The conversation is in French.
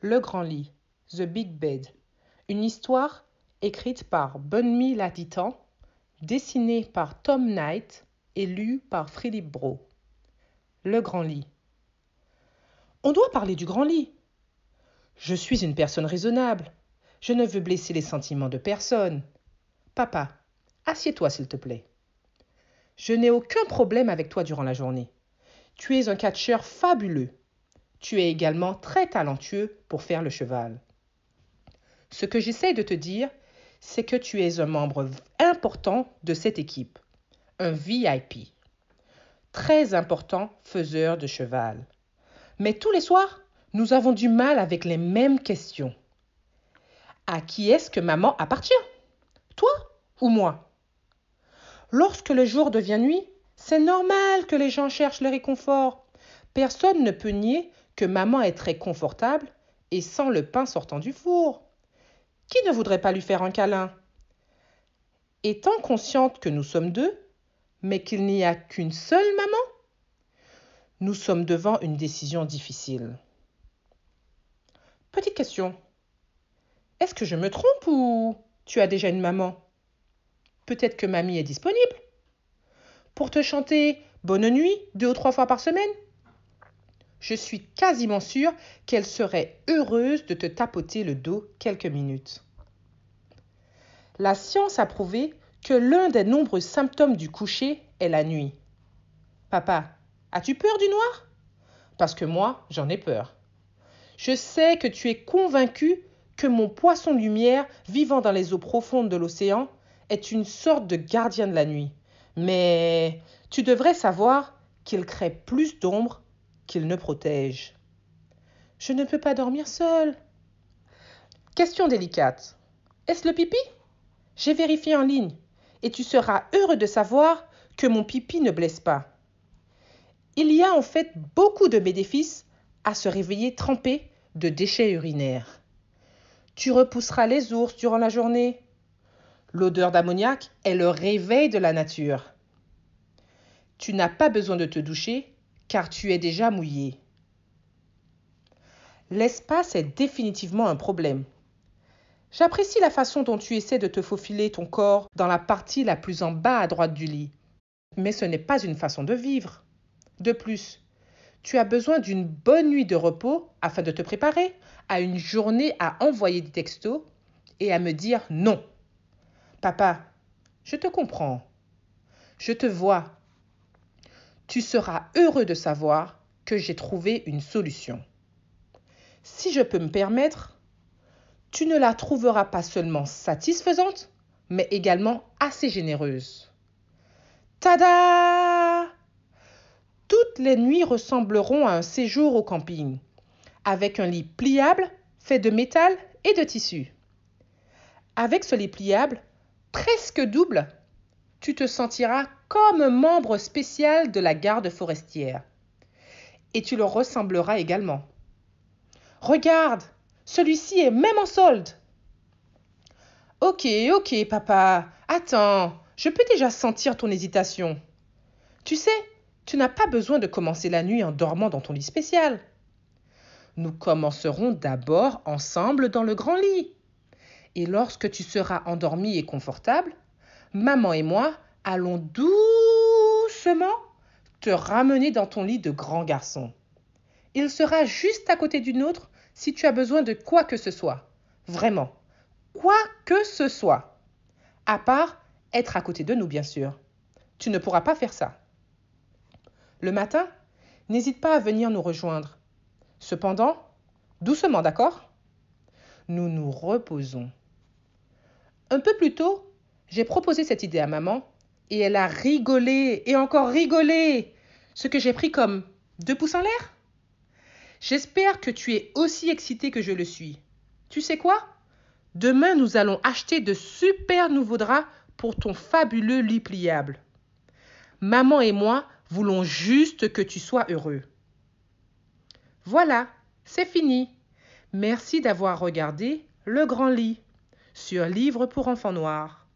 Le grand lit, The Big Bed, une histoire écrite par Bunmi Latitan, dessinée par Tom Knight et lue par Philippe Bro. Le grand lit. On doit parler du grand lit. Je suis une personne raisonnable. Je ne veux blesser les sentiments de personne. Papa, assieds-toi s'il te plaît. Je n'ai aucun problème avec toi durant la journée. Tu es un catcheur fabuleux. Tu es également très talentueux pour faire le cheval. Ce que j'essaie de te dire, c'est que tu es un membre important de cette équipe, un VIP, très important faiseur de cheval. Mais tous les soirs, nous avons du mal avec les mêmes questions. À qui est-ce que maman appartient Toi ou moi Lorsque le jour devient nuit, c'est normal que les gens cherchent le réconfort. Personne ne peut nier que maman est très confortable et sent le pain sortant du four. Qui ne voudrait pas lui faire un câlin Étant consciente que nous sommes deux, mais qu'il n'y a qu'une seule maman, nous sommes devant une décision difficile. Petite question. Est-ce que je me trompe ou tu as déjà une maman Peut-être que mamie est disponible pour te chanter Bonne nuit deux ou trois fois par semaine je suis quasiment sûre qu'elle serait heureuse de te tapoter le dos quelques minutes. La science a prouvé que l'un des nombreux symptômes du coucher est la nuit. Papa, as-tu peur du noir Parce que moi, j'en ai peur. Je sais que tu es convaincu que mon poisson-lumière, vivant dans les eaux profondes de l'océan, est une sorte de gardien de la nuit. Mais tu devrais savoir qu'il crée plus d'ombre qu'il ne protège. Je ne peux pas dormir seule. Question délicate. Est-ce le pipi J'ai vérifié en ligne et tu seras heureux de savoir que mon pipi ne blesse pas. Il y a en fait beaucoup de bénéfices à se réveiller trempé de déchets urinaires. Tu repousseras les ours durant la journée. L'odeur d'ammoniac est le réveil de la nature. Tu n'as pas besoin de te doucher car tu es déjà mouillé. L'espace est définitivement un problème. J'apprécie la façon dont tu essaies de te faufiler ton corps dans la partie la plus en bas à droite du lit. Mais ce n'est pas une façon de vivre. De plus, tu as besoin d'une bonne nuit de repos afin de te préparer à une journée à envoyer des textos et à me dire non. Papa, je te comprends. Je te vois tu seras heureux de savoir que j'ai trouvé une solution. Si je peux me permettre, tu ne la trouveras pas seulement satisfaisante, mais également assez généreuse. Tada Toutes les nuits ressembleront à un séjour au camping, avec un lit pliable fait de métal et de tissu. Avec ce lit pliable, presque double, tu te sentiras comme membre spécial de la garde forestière. Et tu le ressembleras également. Regarde, celui-ci est même en solde. Ok, ok, papa, attends, je peux déjà sentir ton hésitation. Tu sais, tu n'as pas besoin de commencer la nuit en dormant dans ton lit spécial. Nous commencerons d'abord ensemble dans le grand lit. Et lorsque tu seras endormi et confortable, maman et moi, allons doucement te ramener dans ton lit de grand garçon. Il sera juste à côté du nôtre si tu as besoin de quoi que ce soit. Vraiment, quoi que ce soit. À part être à côté de nous, bien sûr. Tu ne pourras pas faire ça. Le matin, n'hésite pas à venir nous rejoindre. Cependant, doucement, d'accord Nous nous reposons. Un peu plus tôt, j'ai proposé cette idée à maman et elle a rigolé et encore rigolé, ce que j'ai pris comme deux pouces en l'air. J'espère que tu es aussi excité que je le suis. Tu sais quoi Demain, nous allons acheter de super nouveaux draps pour ton fabuleux lit pliable. Maman et moi voulons juste que tu sois heureux. Voilà, c'est fini. Merci d'avoir regardé Le Grand Lit sur Livre pour enfants noirs.